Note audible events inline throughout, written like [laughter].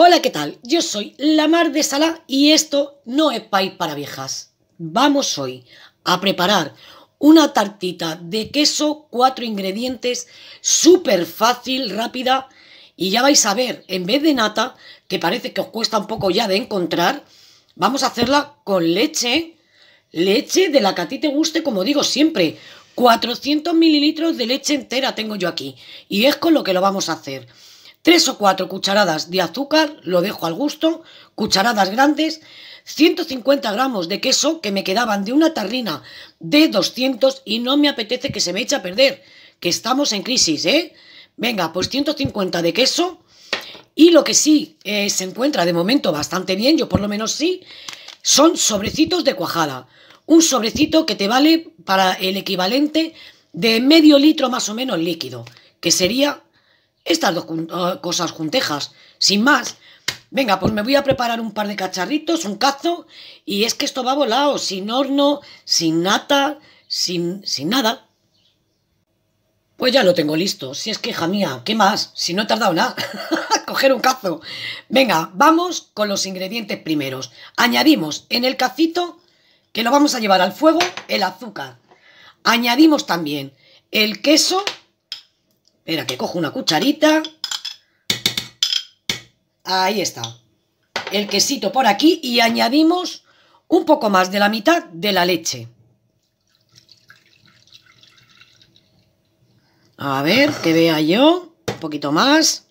Hola, ¿qué tal? Yo soy Lamar de Sala y esto no es país para viejas. Vamos hoy a preparar una tartita de queso, cuatro ingredientes, súper fácil, rápida y ya vais a ver, en vez de nata, que parece que os cuesta un poco ya de encontrar, vamos a hacerla con leche, leche de la que a ti te guste, como digo siempre, 400 mililitros de leche entera tengo yo aquí y es con lo que lo vamos a hacer. 3 o 4 cucharadas de azúcar, lo dejo al gusto, cucharadas grandes, 150 gramos de queso que me quedaban de una tarrina de 200 y no me apetece que se me eche a perder, que estamos en crisis, ¿eh? Venga, pues 150 de queso y lo que sí eh, se encuentra de momento bastante bien, yo por lo menos sí, son sobrecitos de cuajada. Un sobrecito que te vale para el equivalente de medio litro más o menos líquido, que sería estas dos eh, cosas juntejas, sin más. Venga, pues me voy a preparar un par de cacharritos, un cazo, y es que esto va volado, sin horno, sin nata, sin, sin nada. Pues ya lo tengo listo. Si es que, hija mía, ¿qué más? Si no he tardado nada. [laughs] Coger un cazo. Venga, vamos con los ingredientes primeros. Añadimos en el cacito, que lo vamos a llevar al fuego, el azúcar. Añadimos también el queso era que cojo una cucharita. Ahí está. El quesito por aquí y añadimos un poco más de la mitad de la leche. A ver, que vea yo. Un poquito más.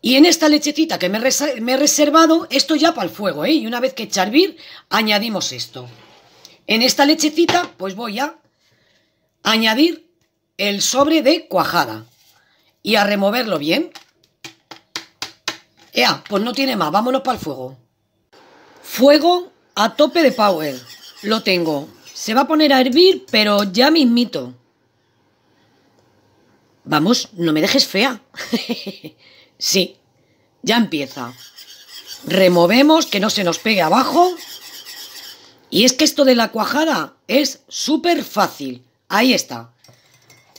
Y en esta lechecita que me, he reservado, esto ya para el fuego, ¿eh? Y una vez que echarvir añadimos esto. En esta lechecita, pues voy a añadir el sobre de cuajada y a removerlo bien. Ea, pues no tiene más, vámonos para el fuego. Fuego a tope de power. Lo tengo. Se va a poner a hervir, pero ya mismito. Vamos, no me dejes fea. [laughs] sí, ya empieza. Removemos, que no se nos pegue abajo. Y es que esto de la cuajada es súper fácil. Ahí está.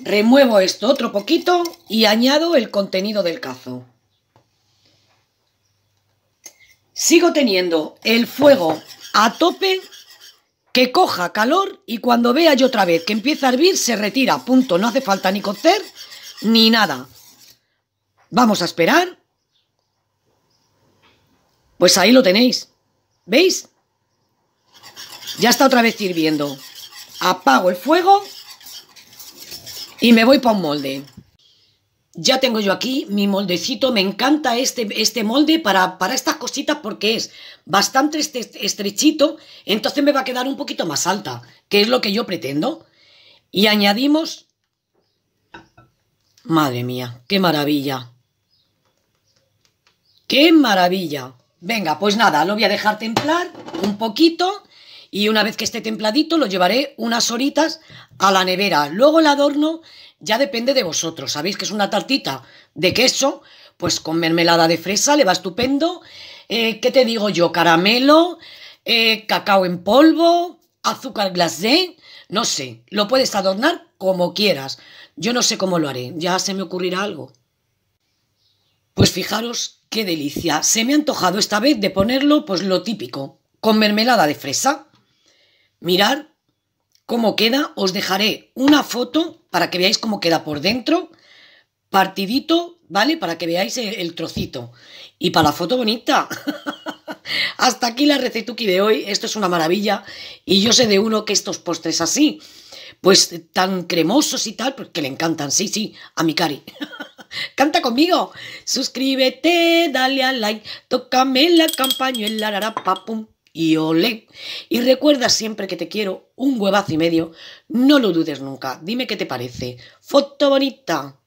Remuevo esto otro poquito y añado el contenido del cazo. Sigo teniendo el fuego a tope, que coja calor y cuando vea yo otra vez que empieza a hervir se retira, punto. No hace falta ni cocer ni nada. Vamos a esperar. Pues ahí lo tenéis. ¿Veis? Ya está otra vez hirviendo. Apago el fuego y me voy para un molde. Ya tengo yo aquí mi moldecito, me encanta este, este molde para, para estas cositas porque es bastante este, estrechito, entonces me va a quedar un poquito más alta, que es lo que yo pretendo. Y añadimos... Madre mía, qué maravilla. ¡Qué maravilla! Venga, pues nada, lo voy a dejar templar un poquito y una vez que esté templadito lo llevaré unas horitas a la nevera. Luego el adorno ya depende de vosotros. Sabéis que es una tartita de queso, pues con mermelada de fresa le va estupendo. Eh, ¿Qué te digo yo? Caramelo, eh, cacao en polvo, azúcar glacé, no sé. Lo puedes adornar como quieras. Yo no sé cómo lo haré, ya se me ocurrirá algo. Pues fijaros qué delicia. Se me ha antojado esta vez de ponerlo pues lo típico, con mermelada de fresa Mirad cómo queda, os dejaré una foto para que veáis cómo queda por dentro, partidito, ¿vale? Para que veáis el, trocito. Y para la foto bonita. [laughs] Hasta aquí la recetuki de hoy, esto es una maravilla y yo sé de uno que estos postres así, pues tan cremosos y tal, porque pues, le encantan, sí, sí, a mi cari. [laughs] Canta conmigo, suscríbete, dale al like, tócame la campañuela, la pa, pum, y olé. Y recuerda siempre que te quiero un huevazo y medio. No lo dudes nunca. Dime qué te parece. Foto bonita.